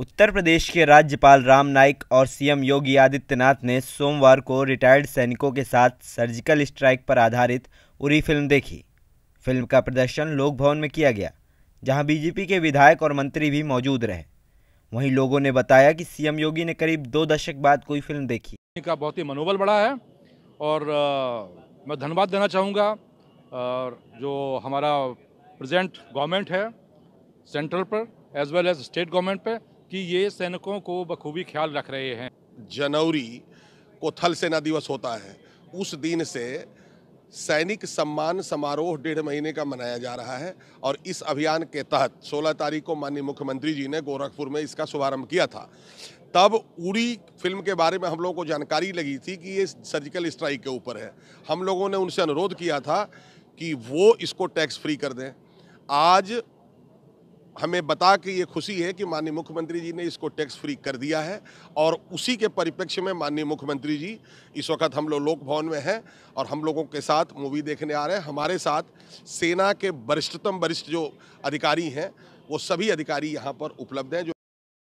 उत्तर प्रदेश के राज्यपाल राम नाइक और सीएम योगी आदित्यनाथ ने सोमवार को रिटायर्ड सैनिकों के साथ सर्जिकल स्ट्राइक पर आधारित उरी फिल्म देखी फिल्म का प्रदर्शन लोक भवन में किया गया जहां बीजेपी के विधायक और मंत्री भी मौजूद रहे वहीं लोगों ने बताया कि सीएम योगी ने करीब दो दशक बाद कोई फिल्म देखी का बहुत ही मनोबल बढ़ा है और आ, मैं धन्यवाद देना चाहूँगा जो हमारा प्रेजेंट गवर्नमेंट है सेंट्रल पर as well as state government पर कि ये सैनिकों को बखूबी ख्याल रख रहे हैं जनवरी को थल सेना दिवस होता है उस दिन से सैनिक सम्मान समारोह डेढ़ महीने का मनाया जा रहा है और इस अभियान के तहत 16 तारीख को माननीय मुख्यमंत्री जी ने गोरखपुर में इसका शुभारंभ किया था तब उड़ी फिल्म के बारे में हम लोगों को जानकारी लगी थी कि ये सर्जिकल स्ट्राइक के ऊपर है हम लोगों ने उनसे अनुरोध किया था कि वो इसको टैक्स फ्री कर दें आज हमें बता के ये खुशी है कि माननीय मुख्यमंत्री जी ने इसको टैक्स फ्री कर दिया है और उसी के परिप्रेक्ष्य में माननीय मुख्यमंत्री जी इस वक्त हम लोग लोक भवन में हैं और हम लोगों के साथ मूवी देखने आ रहे हैं हमारे साथ सेना के वरिष्ठतम वरिष्ठ जो अधिकारी हैं वो सभी अधिकारी यहाँ पर उपलब्ध हैं जो